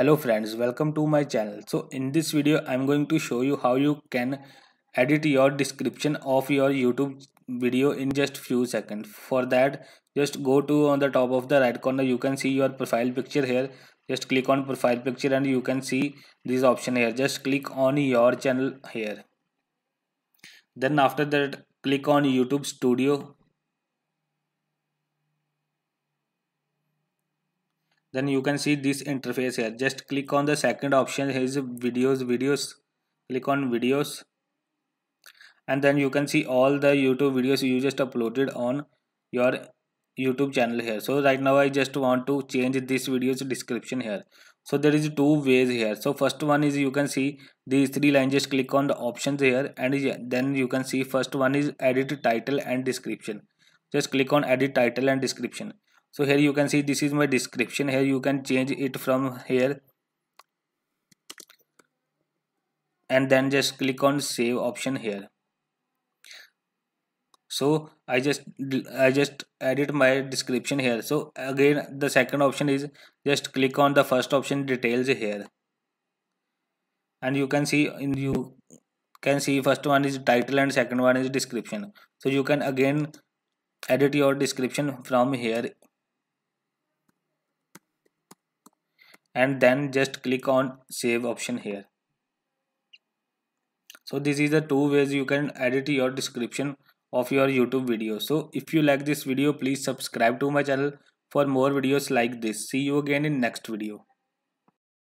hello friends welcome to my channel so in this video i'm going to show you how you can edit your description of your youtube video in just few seconds for that just go to on the top of the right corner you can see your profile picture here just click on profile picture and you can see this option here just click on your channel here then after that click on youtube studio then you can see this interface here just click on the second option His videos videos click on videos and then you can see all the youtube videos you just uploaded on your youtube channel here so right now i just want to change this video's description here so there is two ways here so first one is you can see these three lines just click on the options here and then you can see first one is edit title and description just click on edit title and description so here you can see this is my description here you can change it from here and then just click on save option here so i just i just edit my description here so again the second option is just click on the first option details here and you can see in you can see first one is title and second one is description so you can again edit your description from here and then just click on save option here so this is the two ways you can edit your description of your youtube video so if you like this video please subscribe to my channel for more videos like this see you again in next video